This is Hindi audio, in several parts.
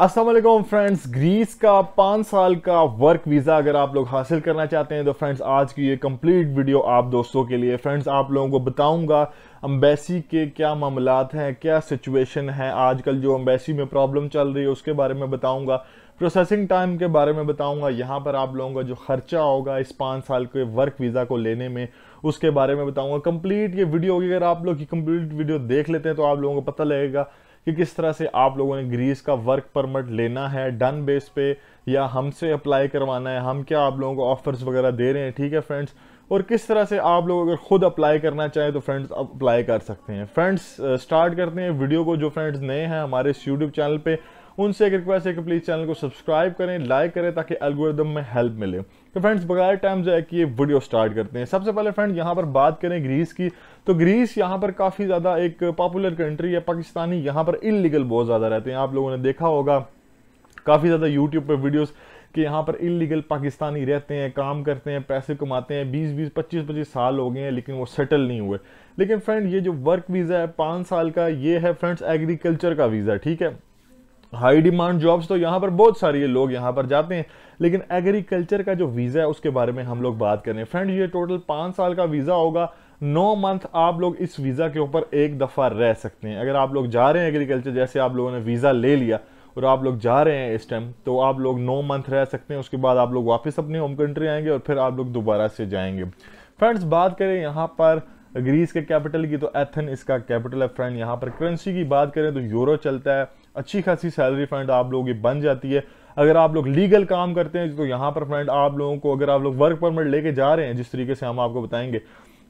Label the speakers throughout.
Speaker 1: असलम फ्रेंड्स ग्रीस का पाँच साल का वर्क वीज़ा अगर आप लोग हासिल करना चाहते हैं तो फ्रेंड्स आज की ये कंप्लीट वीडियो आप दोस्तों के लिए फ्रेंड्स आप लोगों को बताऊंगा अम्बेसी के क्या मामला हैं क्या सिचुएशन है आजकल जो अम्बेसी में प्रॉब्लम चल रही है उसके बारे में बताऊंगा प्रोसेसिंग टाइम के बारे में बताऊंगा यहाँ पर आप लोगों का जो खर्चा होगा इस पाँच साल के वर्क वीज़ा को लेने में उसके बारे में बताऊँगा कम्प्लीट ये वीडियो होगी अगर आप लोग ये कम्प्लीट वीडियो देख लेते हैं तो आप लोगों को पता लगेगा कि किस तरह से आप लोगों ने ग्रीस का वर्क परमिट लेना है डन बेस पे या हमसे अप्लाई करवाना है हम क्या आप लोगों को ऑफर्स वगैरह दे रहे हैं ठीक है फ्रेंड्स और किस तरह से आप लोग अगर खुद अप्लाई करना चाहें तो फ्रेंड्स अप्लाई कर सकते हैं फ्रेंड्स स्टार्ट uh, करते हैं वीडियो को जो फ्रेंड्स नए हैं हमारे इस यूट्यूब चैनल पर उनसे एक रिक्वेस्ट है कि प्लीज़ चैनल को सब्सक्राइब करें लाइक करें ताकि एल्गोरिदम में हेल्प मिले तो फ्रेंड्स बगैर टाइम जो है कि ये वीडियो स्टार्ट करते हैं सबसे पहले फ्रेंड यहाँ पर बात करें ग्रीस की तो ग्रीस यहाँ पर काफ़ी ज़्यादा एक पॉपुलर कंट्री है पाकिस्तानी यहाँ पर इलीगल बहुत ज़्यादा रहते हैं आप लोगों ने देखा होगा काफ़ी ज़्यादा यूट्यूब पर वीडियोज़ कि यहाँ पर इलीगल पाकिस्तानी रहते हैं काम करते हैं पैसे कमाते हैं बीस बीस पच्चीस पच्चीस साल हो गए हैं लेकिन वो सेटल नहीं हुए लेकिन फ्रेंड ये जो वर्क वीज़ा है पाँच साल का ये है फ्रेंड्स एग्रीकल्चर का वीज़ा ठीक है हाई डिमांड जॉब्स तो यहाँ पर बहुत सारी है लोग यहाँ पर जाते हैं लेकिन एग्रीकल्चर का जो वीज़ा है उसके बारे में हम लोग बात कर रहे हैं फ्रेंड ये टोटल पाँच साल का वीज़ा होगा नौ मंथ आप लोग इस वीज़ा के ऊपर एक दफ़ा रह सकते हैं अगर आप लोग जा रहे हैं एग्रीकल्चर जैसे आप लोगों ने वीज़ा ले लिया और आप लोग जा रहे हैं इस टाइम तो आप लोग नौ मंथ रह सकते हैं उसके बाद आप लोग वापस अपने होम कंट्री आएंगे और फिर आप लोग दोबारा से जाएंगे फ्रेंड्स बात करें यहाँ पर ग्रीस के कैपिटल की तो एथन इसका कैपिटल है फ्रेंड यहाँ पर करेंसी की बात करें तो यूरो चलता है अच्छी खासी सैलरी फ्रेंड आप लोगों की बन जाती है अगर आप लोग लीगल काम करते हैं तो यहाँ पर फ्रेंड आप लोगों को अगर आप लोग वर्क परमिट लेके जा रहे हैं जिस तरीके से हम आपको बताएंगे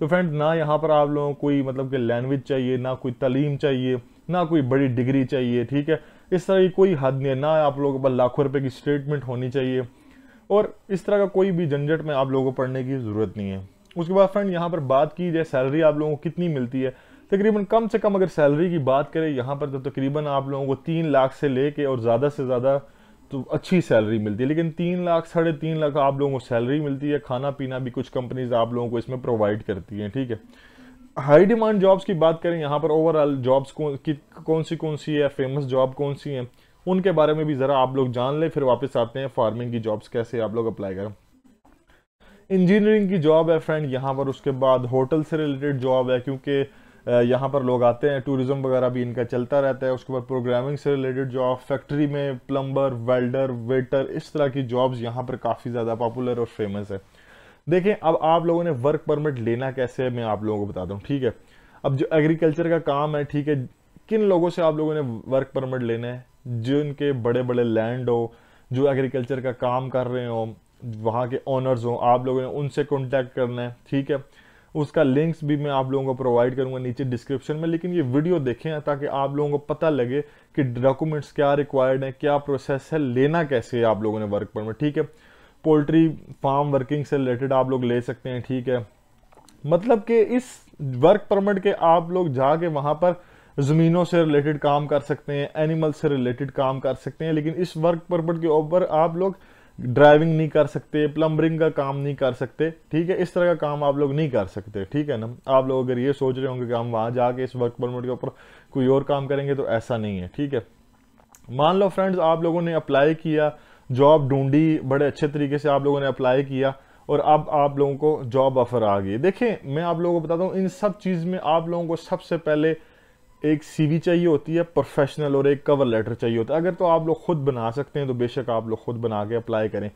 Speaker 1: तो फ्रेंड ना यहाँ पर आप लोगों को कोई मतलब कि लैंग्वेज चाहिए ना कोई तलीम चाहिए ना कोई बड़ी डिग्री चाहिए ठीक है इस तरह की कोई हद नहीं है ना आप लोगों पर लाखों रुपए की स्टेटमेंट होनी चाहिए और इस तरह का कोई भी झंझट में आप लोगों को पढ़ने की ज़रूरत नहीं है उसके बाद फ्रेंड यहाँ पर बात की जाए सैलरी आप लोगों को कितनी मिलती है तकरीबन कम से कम अगर सैलरी की बात करें यहाँ पर तो तकरीबन आप लोगों को तीन लाख से ले कर और ज़्यादा से ज़्यादा तो अच्छी सैलरी मिलती है लेकिन तीन लाख साढ़े तीन लाख आप लोगों को सैलरी मिलती है खाना पीना भी कुछ कंपनीज आप लोगों को इसमें प्रोवाइड करती हैं ठीक है हाई डिमांड जॉब्स की बात करें यहाँ पर ओवरऑल जॉब्स कौन की कौन सी कौन सी है फेमस जॉब कौन सी हैं उनके बारे में भी ज़रा आप लोग जान लें फिर वापस आते हैं फार्मिंग की जॉब्स कैसे आप लोग अप्लाई करें इंजीनियरिंग की जॉब है फ्रेंड यहाँ पर उसके बाद होटल से रिलेटेड जॉब है क्योंकि यहाँ पर लोग आते हैं टूरिज़म वगैरह भी इनका चलता रहता है उसके बाद प्रोग्रामिंग से रिलेटेड जॉब फैक्ट्री में प्लम्बर वेल्डर वेटर इस तरह की जॉब्स यहाँ पर काफ़ी ज़्यादा पॉपुलर और फेमस है देखें अब आप लोगों ने वर्क परमिट लेना कैसे है मैं आप लोगों को बता दूँ ठीक है अब जो एग्रीकल्चर का काम है ठीक है किन लोगों से आप लोगों ने वर्क परमिट लेना है जिनके बड़े बड़े लैंड हो जो एग्रीकल्चर का काम कर रहे हो वहाँ के ऑनर्स हों आप लोगों ने उनसे कॉन्टैक्ट करना है ठीक है उसका लिंक्स भी मैं आप लोगों को प्रोवाइड करूंगा नीचे डिस्क्रिप्शन में लेकिन ये वीडियो देखें ताकि आप लोगों को पता लगे कि डॉक्यूमेंट्स क्या रिक्वायर्ड हैं क्या प्रोसेस है लेना कैसे है आप लोगों ने वर्क परमिट ठीक है पोल्ट्री फार्म वर्किंग से रिलेटेड आप लोग ले सकते हैं ठीक है मतलब कि इस वर्क परमिट के आप लोग जाके वहाँ पर ज़मीनों से रिलेटेड काम कर सकते हैं एनिमल से रिलेटेड काम कर सकते हैं लेकिन इस वर्क परमिट के ऊपर आप लोग ड्राइविंग नहीं कर सकते प्लम्बरिंग का काम नहीं कर सकते ठीक है इस तरह का काम आप लोग नहीं कर सकते ठीक है ना आप लोग अगर ये सोच रहे होंगे कि हम वहाँ जाके इस वर्क परमिट के ऊपर कोई और काम करेंगे तो ऐसा नहीं है ठीक है मान लो फ्रेंड्स आप लोगों ने अप्लाई किया जॉब ढूंढी बड़े अच्छे तरीके से आप लोगों ने अप्लाई किया और अब आप लोगों को जॉब ऑफर आ गई देखें मैं आप लोगों को बताता हूँ इन सब चीज़ में आप लोगों को सबसे पहले एक सीवी चाहिए होती है प्रोफेशनल और एक कवर लेटर चाहिए होता है अगर तो आप लोग खुद बना सकते हैं तो बेशक आप लोग खुद बना के अप्लाई करें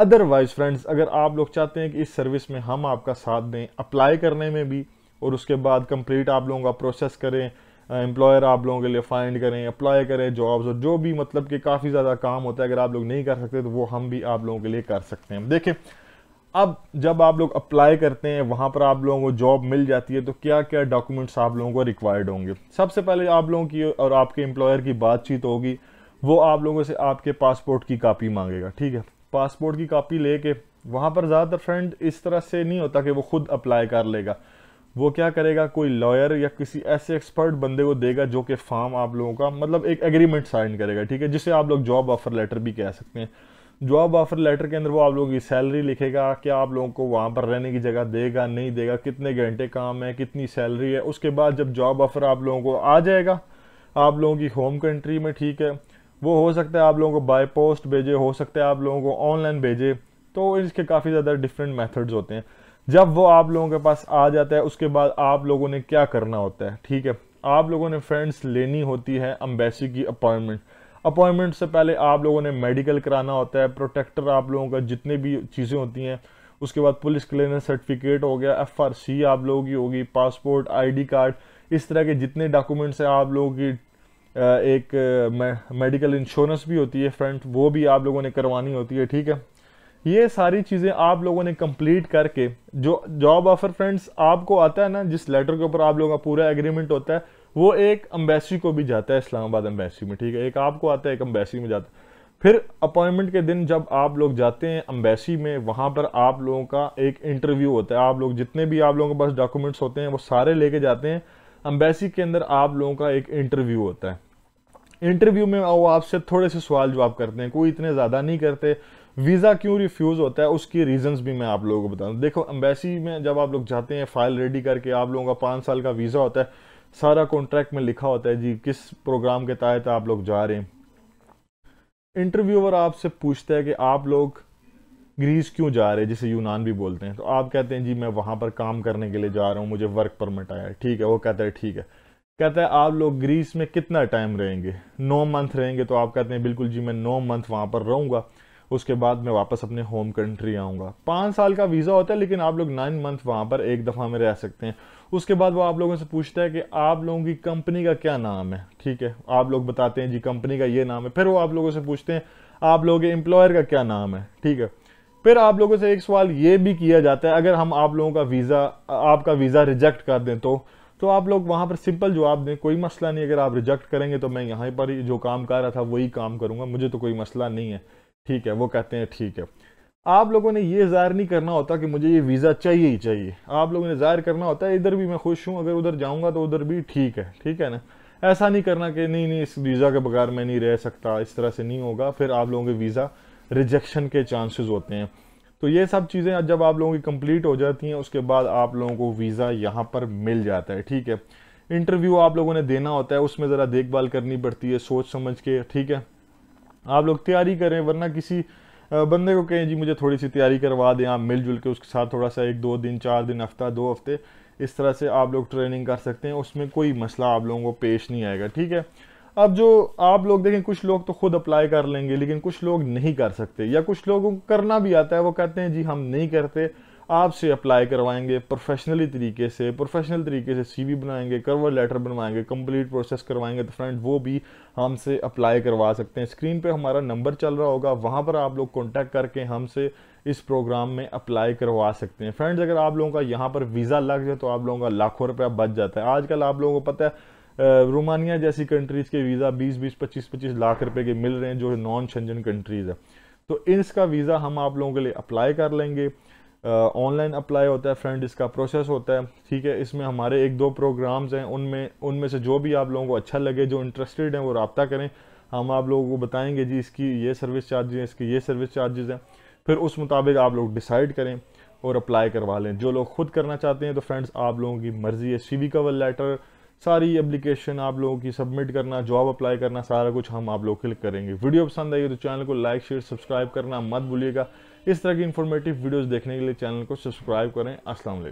Speaker 1: अदरवाइज फ्रेंड्स अगर आप लोग चाहते हैं कि इस सर्विस में हम आपका साथ दें अप्लाई करने में भी और उसके बाद कंप्लीट आप लोगों का प्रोसेस करें एम्प्लॉयर आप लोगों के लिए फाइंड करें अप्लाई करें जॉब्स और जो भी मतलब कि काफ़ी ज़्यादा काम होता है अगर आप लोग नहीं कर सकते तो वो हम भी आप लोगों के लिए कर सकते हैं देखें अब जब आप लोग अप्लाई करते हैं वहाँ पर आप लोगों को जॉब मिल जाती है तो क्या क्या डॉक्यूमेंट्स आप लोगों को रिक्वायर्ड होंगे सबसे पहले आप लोगों की और आपके एम्प्लॉयर की बातचीत होगी वो आप लोगों से आपके पासपोर्ट की कापी मांगेगा ठीक है पासपोर्ट की कापी लेके वहाँ पर ज़्यादातर फ्रेंड इस तरह से नहीं होता कि वो खुद अप्लाई कर लेगा वो क्या करेगा कोई लॉयर या किसी ऐसे एक्सपर्ट बंदे को देगा जो कि फॉर्म आप लोगों का मतलब एक एग्रीमेंट साइन करेगा ठीक है जिसे आप लोग जॉब ऑफर लेटर भी कह सकते हैं जॉब ऑफर लेटर के अंदर वो आप लोगों की सैलरी लिखेगा क्या आप लोगों को वहाँ पर रहने की जगह देगा नहीं देगा कितने घंटे काम है कितनी सैलरी है उसके बाद जब जॉब ऑफर आप लोगों को आ जाएगा आप लोगों की होम कंट्री में ठीक है वो हो सकता है आप लोगों को बाय पोस्ट भेजे हो सकता है आप लोगों को ऑनलाइन भेजे तो इसके काफ़ी ज़्यादा डिफरेंट मैथड्स होते हैं जब वो आप लोगों के पास आ जाता है उसके बाद आप लोगों ने क्या करना होता है ठीक है आप लोगों ने फ्रेंड्स लेनी होती है अम्बेसी की अपॉइंटमेंट अपॉइंटमेंट से पहले आप लोगों ने मेडिकल कराना होता है प्रोटेक्टर आप लोगों का जितने भी चीज़ें होती हैं उसके बाद पुलिस क्लियरेंस सर्टिफिकेट हो गया एफ आप लोगों की होगी पासपोर्ट आई कार्ड इस तरह के जितने डॉक्यूमेंट्स हैं आप लोगों की एक मेडिकल इंश्योरेंस भी होती है फ्रेंड वो भी आप लोगों ने करवानी होती है ठीक है ये सारी चीज़ें आप लोगों ने कंप्लीट करके जो जॉब ऑफर फ्रेंड्स आपको आता है ना जिस लेटर के ऊपर आप लोगों का पूरा एग्रीमेंट होता है वो एक अम्बेसी को भी जाता है इस्लामाबाद अम्बेसी में ठीक है एक आपको आता है एक अम्बेसी में जाता है फिर अपॉइंटमेंट के दिन जब आप लोग जाते हैं अम्बेसी में वहाँ पर आप लोगों का एक इंटरव्यू होता है आप लोग जितने भी आप लोगों के पास डॉक्यूमेंट्स होते हैं वो सारे लेके जाते हैं अम्बेसी के अंदर आप लोगों का एक इंटरव्यू होता है इंटरव्यू में वो आपसे थोड़े से सवाल जवाब करते हैं कोई इतने ज़्यादा नहीं करते वीज़ा क्यों रिफ्यूज़ होता है उसकी रीजंस भी मैं आप लोगों को बताऊँ देखो अम्बेसी में जब आप लोग जाते हैं फाइल रेडी करके आप लोगों का पाँच साल का वीज़ा होता है सारा कॉन्ट्रैक्ट में लिखा होता है जी किस प्रोग्राम के तहत आप लोग जा रहे हैं इंटरव्यूअर आपसे पूछता है कि आप लोग ग्रीस क्यों जा रहे हैं जिसे यूनान भी बोलते हैं तो आप कहते हैं जी मैं वहाँ पर काम करने के लिए जा रहा हूँ मुझे वर्क परमिट आया है ठीक है वो कहता है ठीक है कहता है आप लोग ग्रीस में कितना टाइम रहेंगे नौ मंथ रहेंगे तो आप कहते हैं बिल्कुल जी मैं नौ मंथ वहाँ पर रहूँगा उसके बाद मैं वापस अपने होम कंट्री आऊँगा पाँच साल का वीज़ा होता है लेकिन आप लोग नाइन मंथ वहाँ पर एक दफ़ा में रह सकते हैं उसके बाद वो आप लोगों से पूछता है कि आप लोगों की कंपनी का क्या नाम है ठीक है आप लोग बताते हैं जी कंपनी का ये नाम है फिर वो आप लोगों से पूछते हैं आप लोगों के एम्प्लॉयर का क्या नाम है ठीक है फिर आप लोगों से एक सवाल ये भी किया जाता है अगर हम आप लोगों का वीज़ा आपका वीज़ा रिजेक्ट कर दें तो तो आप लोग वहाँ पर सिंपल जवाब दें कोई मसला नहीं अगर आप रिजेक्ट करेंगे तो मैं यहाँ पर जो काम कर रहा था वही काम करूँगा मुझे तो कोई मसला नहीं है ठीक है वो कहते हैं ठीक है आप लोगों ने ये ज़ाहिर नहीं करना होता कि मुझे ये वीज़ा चाहिए ही चाहिए आप लोगों ने ज़ाहिर करना होता है इधर भी मैं खुश हूँ अगर उधर जाऊँगा तो उधर भी ठीक है ठीक है ना ऐसा नहीं करना कि नहीं नहीं इस वीज़ा के बगैर मैं नहीं रह सकता इस तरह से नहीं होगा फिर आप लोगों के वीज़ा रिजेक्शन के चांसेस होते हैं तो ये सब चीज़ें जब आप लोगों की कंप्लीट हो जाती हैं उसके बाद आप लोगों को वीज़ा यहाँ पर मिल जाता है ठीक है इंटरव्यू आप लोगों ने देना होता है उसमें ज़रा देखभाल करनी पड़ती है सोच समझ के ठीक है आप लोग तैयारी करें वरना किसी बंदे को कहें जी मुझे थोड़ी सी तैयारी करवा दें आप मिलजुल के उसके साथ थोड़ा सा एक दो दिन चार दिन हफ्ता दो हफ्ते इस तरह से आप लोग ट्रेनिंग कर सकते हैं उसमें कोई मसला आप लोगों को पेश नहीं आएगा ठीक है अब जो आप लोग देखें कुछ लोग तो खुद अप्लाई कर लेंगे लेकिन कुछ लोग नहीं कर सकते या कुछ लोगों को करना भी आता है वो कहते हैं जी हम नहीं करते आपसे अप्लाई करवाएंगे प्रोफेशनली तरीके से प्रोफेशनल तरीके से सीवी बनाएंगे कवर लेटर बनवाएंगे कंप्लीट प्रोसेस करवाएंगे तो फ्रेंड वो भी हमसे अप्लाई करवा सकते हैं स्क्रीन पे हमारा नंबर चल रहा होगा वहाँ पर आप लोग कॉन्टैक्ट करके हमसे इस प्रोग्राम में अप्लाई करवा सकते हैं फ्रेंड्स अगर आप लोगों का यहाँ पर वीज़ा लग जाए तो आप लोगों का लाखों रुपया बच जाता है आजकल आप लोगों को पता है रोमानिया जैसी कंट्रीज़ के वीज़ा 20 20 25 25 लाख रुपए के मिल रहे हैं जो नॉन शंजन कंट्रीज़ है तो इसका वीज़ा हम आप लोगों के लिए अप्लाई कर लेंगे ऑनलाइन अप्लाई होता है फ्रेंड इसका प्रोसेस होता है ठीक है इसमें हमारे एक दो प्रोग्राम्स हैं उनमें उनमें से जो भी आप लोगों को अच्छा लगे जो इंटरेस्टेड हैं वो रबता करें हम आप लोगों को बताएंगे जी इसकी ये सर्विस चार्जेज हैं इसकी ये सर्विस चार्जेज़ हैं फिर उस मुताबिक आप लोग डिसाइड करें और अप्लाई करवा लें जो लोग खुद करना चाहते हैं तो फ्रेंड्स आप लोगों की मर्ज़ी है सी वी कवर लेटर सारी एप्लीकेशन आप लोगों की सबमिट करना जॉब अप्लाई करना सारा कुछ हम आप लोग क्लिक करेंगे वीडियो पसंद आई तो चैनल को लाइक शेयर सब्सक्राइब करना मत भूलिएगा इस तरह की इन्फॉर्मेटिव वीडियोज़ देखने के लिए चैनल को सब्सक्राइब करें असलम